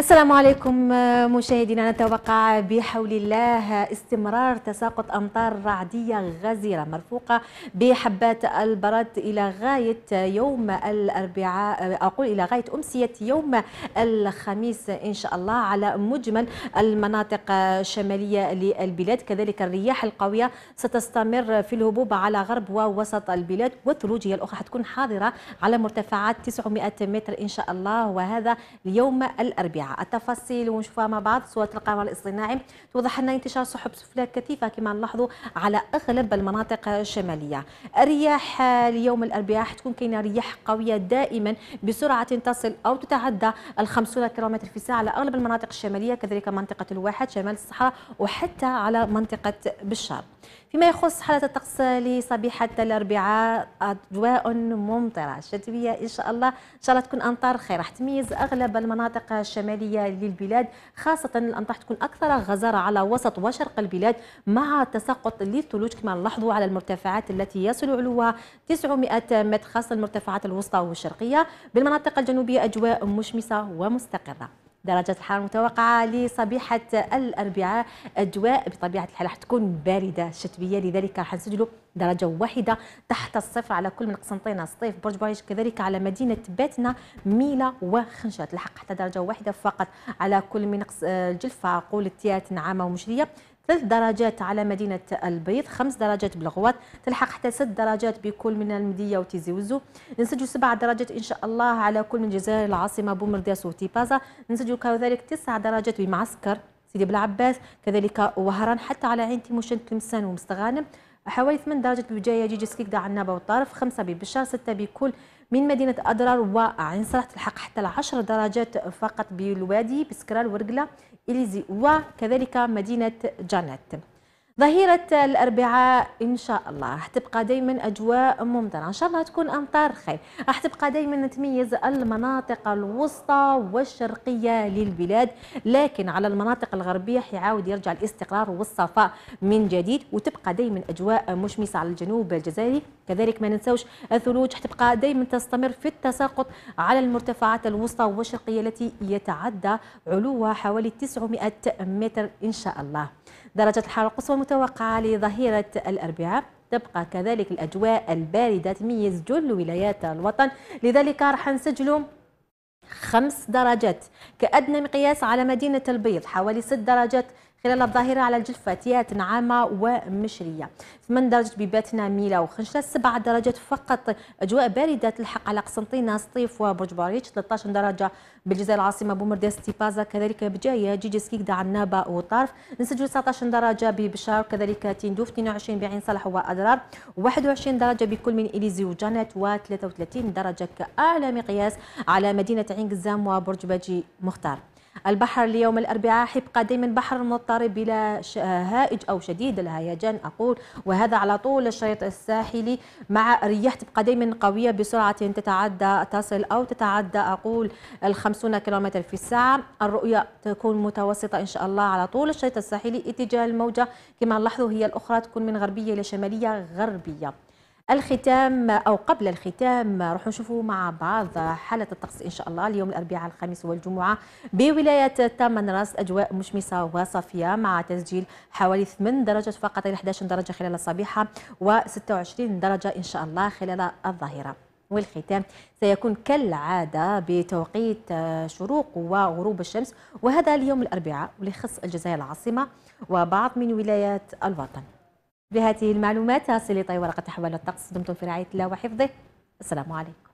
السلام عليكم آه، مشاهدينا نتوقع بحول الله استمرار تساقط امطار رعديه غزيره مرفوقه بحبات البرد الى غايه يوم الاربعاء آه، اقول الى غايه امسيه يوم الخميس ان شاء الله على مجمل المناطق الشماليه آه، للبلاد كذلك الرياح القويه ستستمر في الهبوب على غرب ووسط البلاد والثلوج هي الاخرى حتكون حاضره على مرتفعات 900 متر ان شاء الله وهذا يوم الاربعاء التفاصيل ونشوفها مع بعض صوره القمر الاصطناعي توضح لنا انتشار سحب سفلى كثيفه كما نلاحظوا على اغلب المناطق الشماليه. الرياح اليوم الاربعاء حتكون كاينه رياح قويه دائما بسرعه تصل او تتعدى ال 50 كيلومتر في الساعه على اغلب المناطق الشماليه كذلك منطقه الواحد شمال الصحراء وحتى على منطقه بشار. فيما يخص حالة الطقس لصبيحة الأربعاء أجواء ممطرة شتوية إن شاء الله إن شاء الله تكون أمطار خير راح تميز أغلب المناطق الشمالية الشمالية للبلاد خاصة الانطاح تكون أكثر غزارة على وسط وشرق البلاد مع تساقط للثلوج كما نلاحظوا على المرتفعات التي يصل علوها 900 متر خاصة المرتفعات الوسطى والشرقية بالمناطق الجنوبية أجواء مشمسة ومستقرة درجة الحرارة المتوقعة لصبيحة الأربعاء أجواء بطبيعة الحال راح تكون باردة شتوية لذلك راح نسجلوا درجة واحدة تحت الصفر على كل من قسنطينة سطيف برج بويش كذلك على مدينة باتنا ميلا وخنشات تلحق حتى درجة واحدة فقط على كل من آه، جلفة قول التيات نعامة ومشرية ثلاث درجات على مدينة البيض خمس درجات بالغوات تلحق حتى ست درجات بكل من المدية وتيزي وزو نسجل سبع درجات إن شاء الله على كل من الجزائر العاصمة بومرداس وتيبازا نسجل كذلك تسع درجات بمعسكر سيدي بلعباس كذلك وهران حتى على عين تيموشن تلمسان ومستغانم حوالي ثمان درجات بوجاية جيجي سكيكدا عنابة وطارف خمسة ببشار ستة بكل من مدينة أضرار وعين صلاح تلحق حتى العشر درجات فقط بالوادي بسكرال ورقلة إليزي وكذلك مدينة جانيت ظهيرة الأربعاء إن شاء الله راح تبقى دايما أجواء ممطرة إن شاء الله تكون أمطار خير راح تبقى دايما تميز المناطق الوسطى والشرقية للبلاد لكن على المناطق الغربية حيعاود يرجع الاستقرار والصفاء من جديد وتبقى دايما أجواء مشمسة على الجنوب الجزائري كذلك ما ننسوش الثلوج حتبقى دايما تستمر في التساقط على المرتفعات الوسطى والشرقية التي يتعدى علوها حوالي 900 متر إن شاء الله درجة الحرارة القصوى المتوقعة لظهيرة الأربعاء تبقى كذلك الأجواء الباردة تميز جل ولايات الوطن لذلك راح نسجلوا خمس درجات كأدنى مقياس على مدينة البيض حوالي ست درجات خلال الظاهرة على الجلفات نعامة ومشرية 8 درجة ببات نميلة وخنشلة 7 درجة فقط أجواء باردة تلحق على قسنطينة سطيف وبرج باريتش 13 درجة بالجزائر العاصمة بومرداس تيبازا كذلك بجاية جيجي سكيكدا عنابة وطرف نسجل 19 درجة ببشار كذلك تندوف 22 بعين صالح وأدرار 21 درجة بكل من إليزي وجانت و33 درجة كأعلى مقياس على مدينة عين قزام وبرج باجي مختار البحر ليوم الأربعاء حيبقى دائما بحر مضطرب بلا هائج أو شديد الهيجان أقول وهذا على طول الشريط الساحلي مع رياح تبقى دائما قوية بسرعة تتعدى تصل أو تتعدى أقول الخمسون كيلومتر في الساعة الرؤية تكون متوسطة إن شاء الله على طول الشريط الساحلي اتجاه الموجة كما نلاحظوا هي الأخرى تكون من غربية إلى شمالية غربية الختام أو قبل الختام راح نشوفوا مع بعض حالة الطقس إن شاء الله اليوم الأربعاء الخميس والجمعة بولاية تامن راس أجواء مشمسة وصافية مع تسجيل حوالي 8 درجة فقط إلى 11 درجة خلال الصبيحة و26 درجة إن شاء الله خلال الظهيرة والختام سيكون كالعادة بتوقيت شروق وغروب الشمس وهذا اليوم الأربعاء ولخص الجزائر العاصمة وبعض من ولايات الوطن بهذه المعلومات صلي طيب ورقة تحول الطقس دمتم في رعاية الله وحفظه السلام عليكم